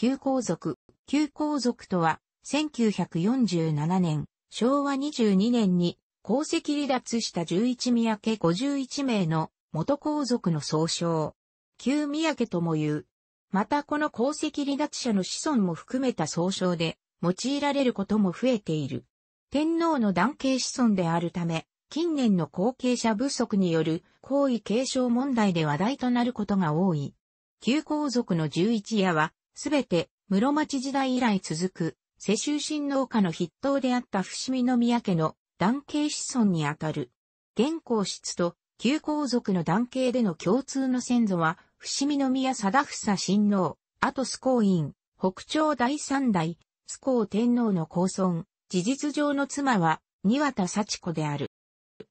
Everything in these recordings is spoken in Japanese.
旧皇族。旧皇族とは、1947年、昭和22年に、皇籍離脱した11宮家51名の元皇族の総称。旧宮家とも言う。またこの皇籍離脱者の子孫も含めた総称で、用いられることも増えている。天皇の男系子孫であるため、近年の後継者不足による皇位継承問題で話題となることが多い。旧皇族の11夜は、すべて室町時代以来続く世襲親王家の筆頭であった伏見宮家の男系子孫にあたる。現皇室と旧皇族の男系での共通の先祖は、伏見宮貞房親王、とスコーイン、北朝第三代、スコー天皇の高孫、事実上の妻は、庭田幸子である。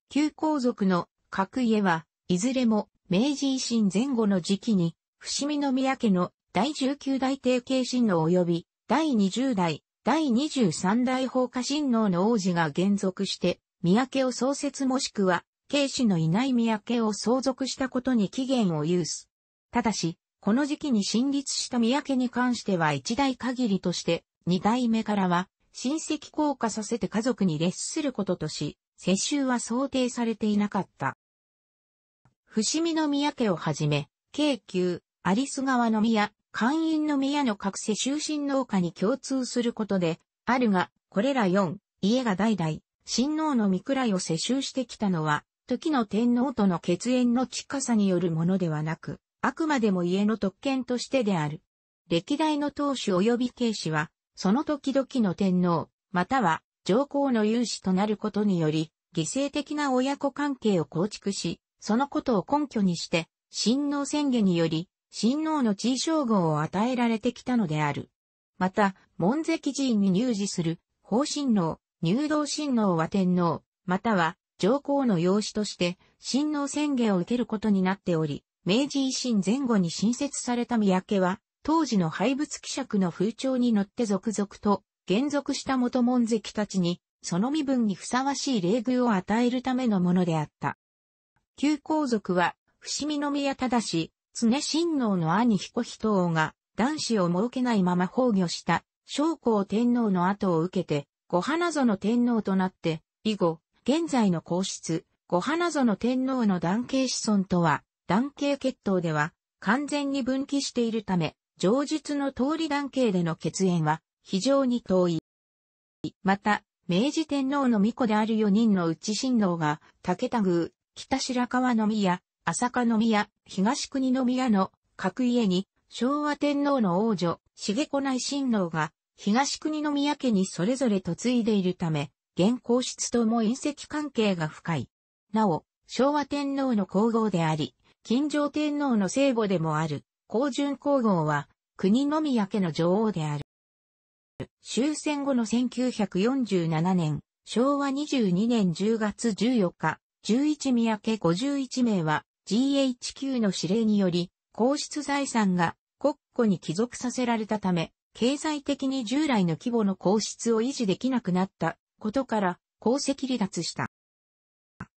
旧皇族の各家は、いずれも明治維新前後の時期に、伏見宮家の第19代定型神王及び、第20代、第23代放火親王の王子が現続して、三宅を創設もしくは、慶氏のいない三宅を相続したことに期限を有す。ただし、この時期に新立した三宅に関しては一代限りとして、二代目からは、親戚降下させて家族に列することとし、世襲は想定されていなかった。伏見の三宅をはじめ、京急、有栖川の宮、会員の宮の各世終身農家に共通することで、あるが、これら4、家が代々、親王の御位を世襲してきたのは、時の天皇との血縁の近さによるものではなく、あくまでも家の特権としてである。歴代の当主及び警子は、その時々の天皇、または上皇の有志となることにより、犠牲的な親子関係を構築し、そのことを根拠にして、親王宣言により、親王の地位称号を与えられてきたのである。また、門跡寺院に入寺する、法親王、入道親王は天皇、または上皇の養子として、親王宣言を受けることになっており、明治維新前後に新設された三宅は、当時の廃仏希釈の風潮に乗って続々と、現属した元門跡たちに、その身分にふさわしい礼遇を与えるためのものであった。旧皇族は、伏見宮正、常親王の兄彦人王が男子を設けないまま崩御した将校天皇の後を受けて、五花園天皇となって、以後、現在の皇室、五花園天皇の男系子孫とは、男系血統では完全に分岐しているため、上述の通り男系での血縁は非常に遠い。また、明治天皇の巫女である四人のうち親王が、竹田宮、北白川の宮、朝香宮、東国宮の各家に、昭和天皇の王女、重子内親王が、東国宮家にそれぞれ嫁いでいるため、現皇室とも隕石関係が深い。なお、昭和天皇の皇后であり、金城天皇の聖母でもある、皇順皇后は、国宮家の女王である。終戦後の1947年、昭和22年10月14日、11宮家51名は、GHQ の指令により、皇室財産が国庫に帰属させられたため、経済的に従来の規模の皇室を維持できなくなったことから、皇籍離脱した。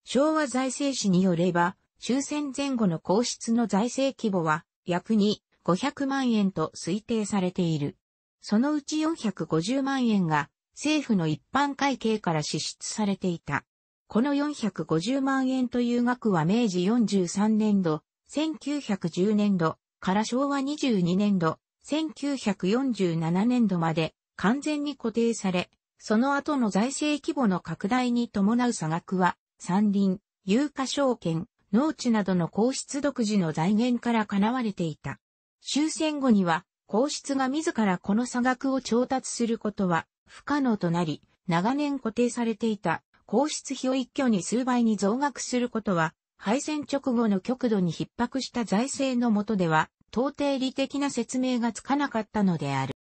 昭和財政史によれば、終戦前後の皇室の財政規模は、約2、500万円と推定されている。そのうち450万円が、政府の一般会計から支出されていた。この450万円という額は明治43年度、1910年度から昭和22年度、1947年度まで完全に固定され、その後の財政規模の拡大に伴う差額は、山林、有価証券、農地などの皇室独自の財源から叶われていた。終戦後には、皇室が自らこの差額を調達することは不可能となり、長年固定されていた皇室費を一挙に数倍に増額することは、敗戦直後の極度に逼迫した財政の下では、到底理的な説明がつかなかったのである。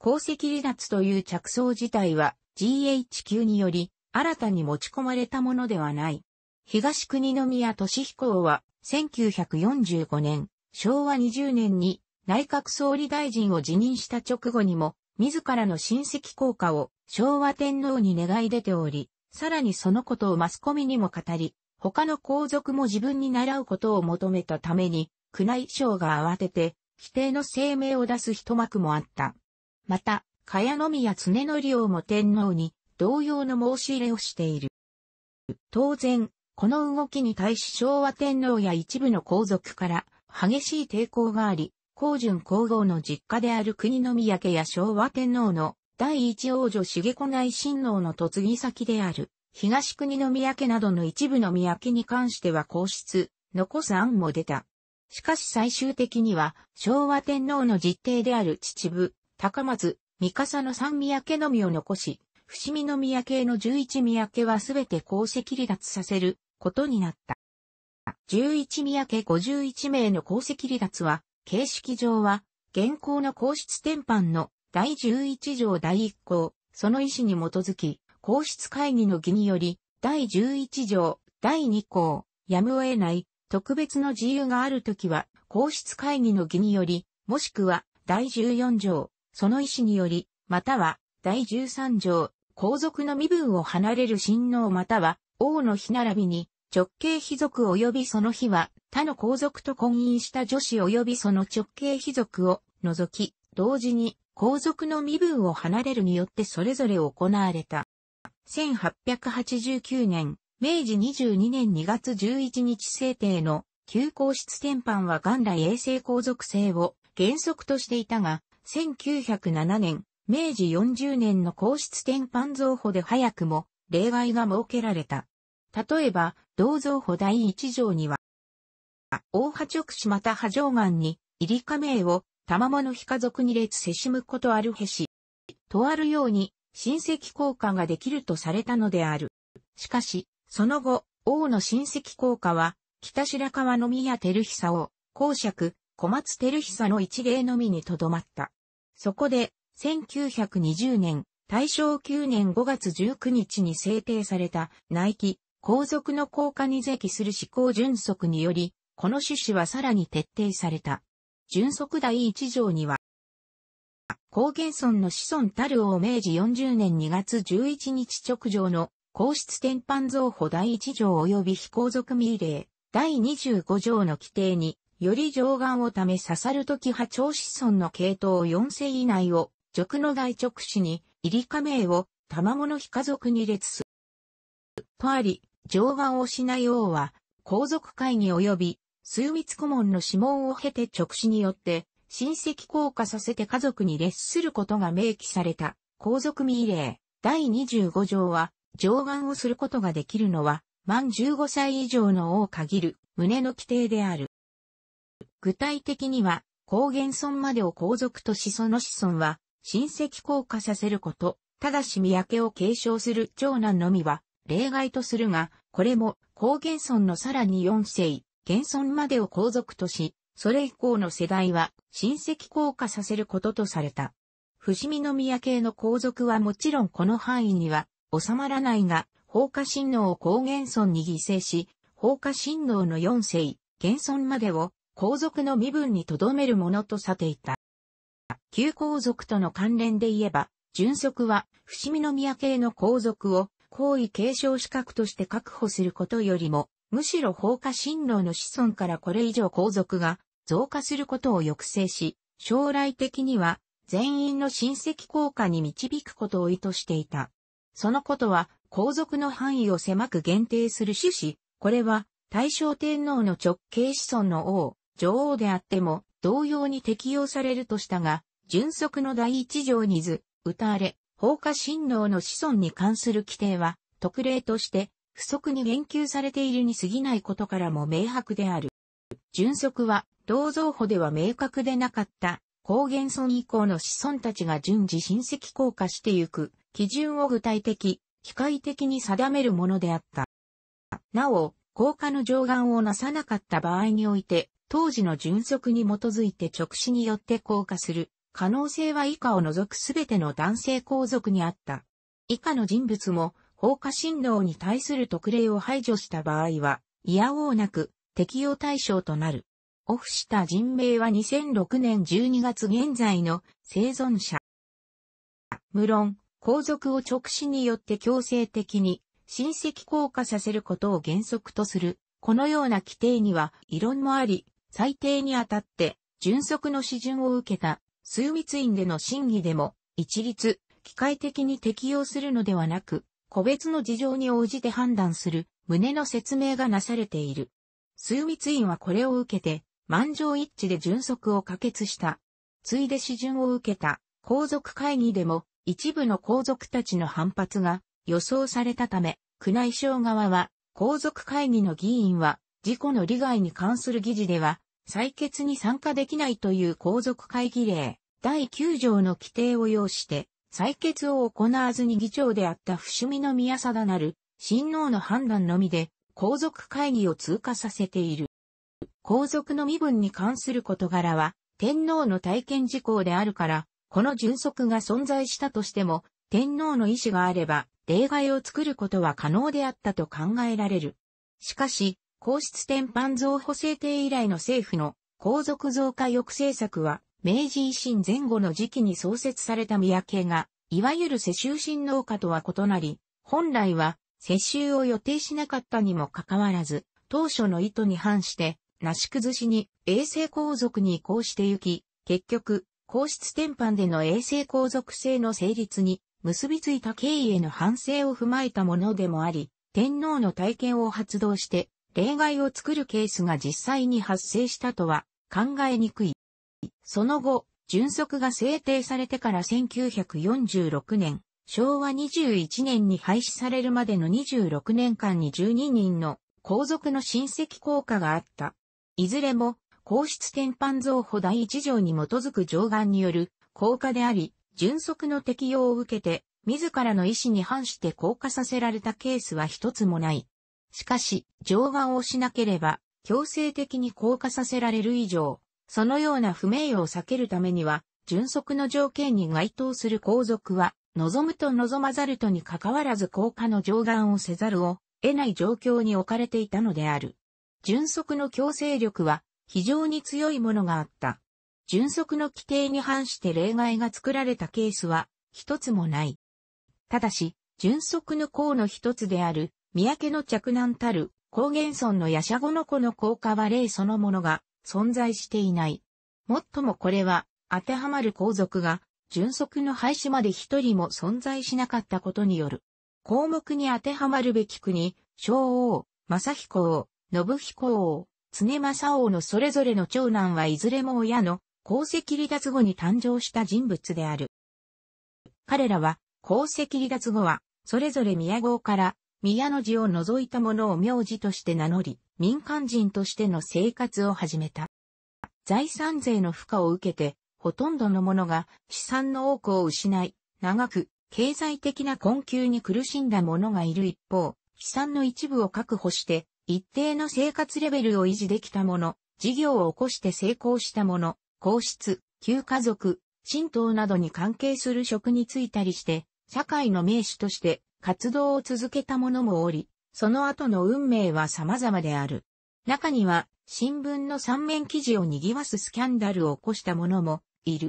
功績離脱という着想自体は GHQ により新たに持ち込まれたものではない。東国宮俊彦は1945年、昭和20年に内閣総理大臣を辞任した直後にも、自らの親戚効果を昭和天皇に願い出ており、さらにそのことをマスコミにも語り、他の皇族も自分に習うことを求めたために、宮内省が慌てて、規定の声明を出す一幕もあった。また、茅宮常則王も天皇に同様の申し入れをしている。当然、この動きに対し昭和天皇や一部の皇族から激しい抵抗があり、皇順皇后の実家である国宮家や昭和天皇の第一王女重子内親王の嫁ぎ先である、東国の宮家などの一部の宮家に関しては皇室、残す案も出た。しかし最終的には、昭和天皇の実弟である秩父、高松、三笠の三宮家のみを残し、伏見の宮家の十一宮家はすべて皇籍離脱させることになった。十一宮家十一名の皇籍離脱は、形式上は、現行の皇室天板の第11条第1項、その意思に基づき、皇室会議の儀により、第11条第2項、やむを得ない、特別の自由があるときは、皇室会議の儀により、もしくは、第14条、その意思により、または、第13条、皇族の身分を離れる親王または、王の日並びに、直系貴族及びその日は、他の皇族と婚姻した女子及びその直系貴族を除き、同時に皇族の身分を離れるによってそれぞれ行われた。1889年、明治22年2月11日制定の旧皇室転換は元来衛生皇族制を原則としていたが、1907年、明治40年の皇室転換造法で早くも例外が設けられた。例えば、銅造法第1条には、大波直子また波上岸に入り加盟を玉物非家族に列せしむことあるへし。とあるように、親戚効果ができるとされたのである。しかし、その後、王の親戚効果は、北白川の宮照久を、公爵、小松照久の一芸のみにとどまった。そこで、1920年、大正9年5月19日に制定された内規、皇族の効果に是起する施行順則により、この趣旨はさらに徹底された。純則第一条には、高原村の子孫たるを明治40年2月11日直上の皇室天搬造法第一条及び非皇族命令第25条の規定により上岸をため刺さるとき派長子孫の系統4世以内を直の外直子に入り加盟を卵の非家族に列す。とあり、上岸をしない王は皇族会議及び枢密顧問の諮問を経て直視によって、親戚降下させて家族に列することが明記された、皇族未礼。第25条は、上願をすることができるのは、満15歳以上の王限る、旨の規定である。具体的には、高原村までを皇族と子孫の子孫は、親戚降下させること、ただし三宅を継承する長男のみは、例外とするが、これも、高原村のさらに4世、現存までを皇族とし、それ以降の世代は親戚降下させることとされた。伏見宮系の皇族はもちろんこの範囲には収まらないが、放火神皇を高原尊に犠牲し、放火神皇の四世、現存までを皇族の身分に留めるものとさていた。旧皇族との関連で言えば、純則は伏見宮系の皇族を皇位継承資格として確保することよりも、むしろ放火神郎の子孫からこれ以上皇族が増加することを抑制し、将来的には全員の親戚効果に導くことを意図していた。そのことは皇族の範囲を狭く限定する趣旨、これは大正天皇の直系子孫の王、女王であっても同様に適用されるとしたが、純則の第一条に図、歌われ、放火神郎の子孫に関する規定は、特例として不足に言及されているに過ぎないことからも明白である。純則は、銅像法では明確でなかった、高原村以降の子孫たちが順次親戚降下してゆく、基準を具体的、機械的に定めるものであった。なお、降下の上岸をなさなかった場合において、当時の純則に基づいて直視によって降下する、可能性は以下を除くすべての男性皇族にあった。以下の人物も、放火振動に対する特例を排除した場合は、いやおうなく適用対象となる。オフした人名は2006年12月現在の生存者。無論、皇族を直視によって強制的に親戚降下させることを原則とする。このような規定には異論もあり、最低にあたって純則の指順を受けた枢密院での審議でも一律機械的に適用するのではなく、個別の事情に応じて判断する旨の説明がなされている。枢密院はこれを受けて、満場一致で準則を可決した。ついで指順を受けた皇族会議でも一部の皇族たちの反発が予想されたため、宮内省側は皇族会議の議員は事故の利害に関する議事では採決に参加できないという皇族会議令第9条の規定を要して採決を行わずに議長であった伏見宮貞なる、親王の判断のみで、皇族会議を通過させている。皇族の身分に関する事柄は、天皇の体験事項であるから、この準則が存在したとしても、天皇の意思があれば、例外を作ることは可能であったと考えられる。しかし、皇室天板増補正定以来の政府の皇族増加抑制策は、明治維新前後の時期に創設された宮家が、いわゆる世襲新農家とは異なり、本来は世襲を予定しなかったにもかかわらず、当初の意図に反して、なし崩しに衛生皇族に移行してゆき、結局、皇室転換での衛生皇族制の成立に結びついた経緯への反省を踏まえたものでもあり、天皇の体験を発動して、例外を作るケースが実際に発生したとは考えにくい。その後、準則が制定されてから1946年、昭和21年に廃止されるまでの26年間に12人の皇族の親戚効果があった。いずれも、皇室天板造法第一条に基づく上願による効果であり、準則の適用を受けて、自らの意思に反して降下させられたケースは一つもない。しかし、上願をしなければ、強制的に降下させられる以上、そのような不名誉を避けるためには、純則の条件に該当する皇族は、望むと望まざるとに関わらず降下の上願をせざるを得ない状況に置かれていたのである。純則の強制力は非常に強いものがあった。純則の規定に反して例外が作られたケースは一つもない。ただし、純則の項の一つである、三宅の着難たる、高原村の夜叉後の子の降下は例そのものが存在していない。もっともこれは、当てはまる皇族が、純則の廃止まで一人も存在しなかったことによる。項目に当てはまるべき国、昭王、正彦王、信彦王、常正王のそれぞれの長男はいずれも親の功績離脱後に誕生した人物である。彼らは、功績離脱後は、それぞれ宮号から宮の字を除いた者を名字として名乗り、民間人としての生活を始めた。財産税の負荷を受けて、ほとんどの者が資産の多くを失い、長く経済的な困窮に苦しんだ者がいる一方、資産の一部を確保して、一定の生活レベルを維持できた者、事業を起こして成功した者、皇室、旧家族、神道などに関係する職に就いたりして、社会の名手として活動を続けた者もおり、その後の運命は様々である。中には、新聞の三面記事を賑わすスキャンダルを起こした者もいる。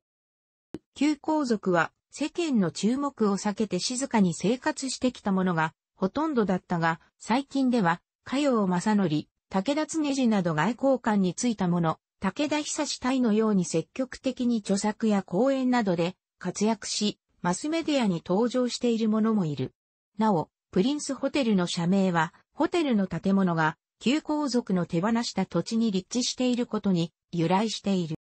旧皇族は世間の注目を避けて静かに生活してきた者がほとんどだったが、最近では、加陽正則、武田恒次など外交官についた者、武田久志隊のように積極的に著作や講演などで活躍し、マスメディアに登場している者もいる。なお、プリンスホテルの社名は、ホテルの建物が、旧皇族の手放した土地に立地していることに由来している。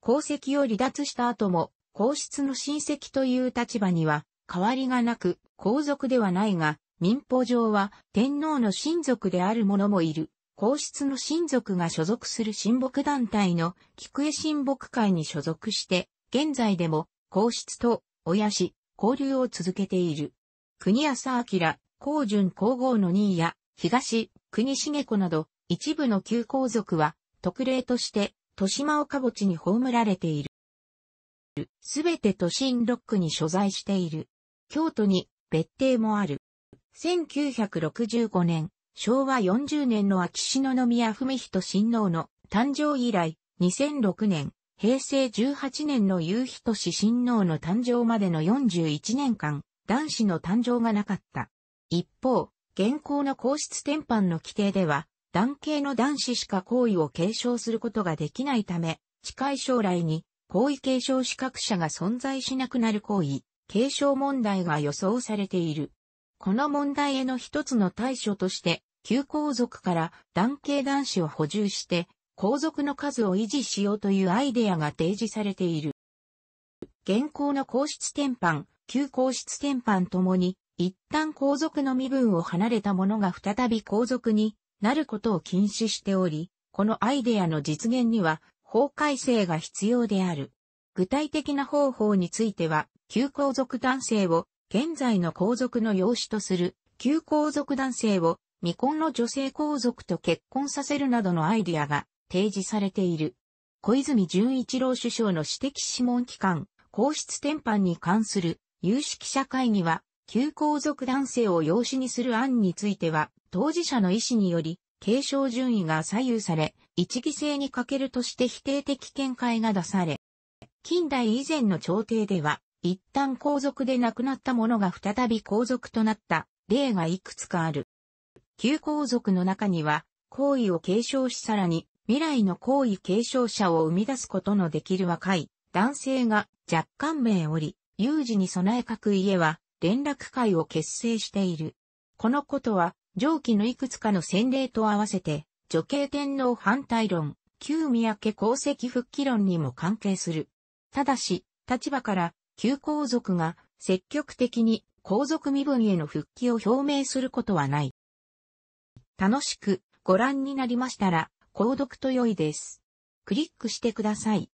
皇籍を離脱した後も、皇室の親戚という立場には変わりがなく、皇族ではないが、民法上は天皇の親族である者もいる。皇室の親族が所属する親睦団体の菊江親睦会に所属して、現在でも皇室と親し、交流を続けている。国安明、高順皇后の任や、東、国重子など、一部の旧皇族は、特例として、豊島岡墓地に葬られている。すべて都心6区に所在している。京都に別邸もある。1965年、昭和40年の秋篠宮文人親王の誕生以来、2006年、平成18年の夕日都市親王の誕生までの41年間、男子の誕生がなかった。一方、現行の皇室転範の規定では、男系の男子しか行為を継承することができないため、近い将来に行為継承資格者が存在しなくなる行為、継承問題が予想されている。この問題への一つの対処として、旧皇族から男系男子を補充して、皇族の数を維持しようというアイデアが提示されている。現行の皇室転範、旧皇室転範ともに、一旦皇族の身分を離れた者が再び皇族になることを禁止しており、このアイデアの実現には法改正が必要である。具体的な方法については、旧皇族男性を現在の皇族の養子とする、旧皇族男性を未婚の女性皇族と結婚させるなどのアイデアが提示されている。小泉純一郎首相の私的諮問機関、皇室転範に関する有識者会議は、旧皇族男性を養子にする案については、当事者の意思により、継承順位が左右され、一義性に欠けるとして否定的見解が出され、近代以前の朝廷では、一旦皇族で亡くなった者が再び皇族となった例がいくつかある。旧皇族の中には、皇位を継承しさらに、未来の皇位継承者を生み出すことのできる若い男性が若干名おり、有事に備え各家は連絡会を結成している。このことは、上記のいくつかの先例と合わせて、女系天皇反対論、旧宮家功績復帰論にも関係する。ただし、立場から、旧皇族が積極的に皇族身分への復帰を表明することはない。楽しくご覧になりましたら、購読と良いです。クリックしてください。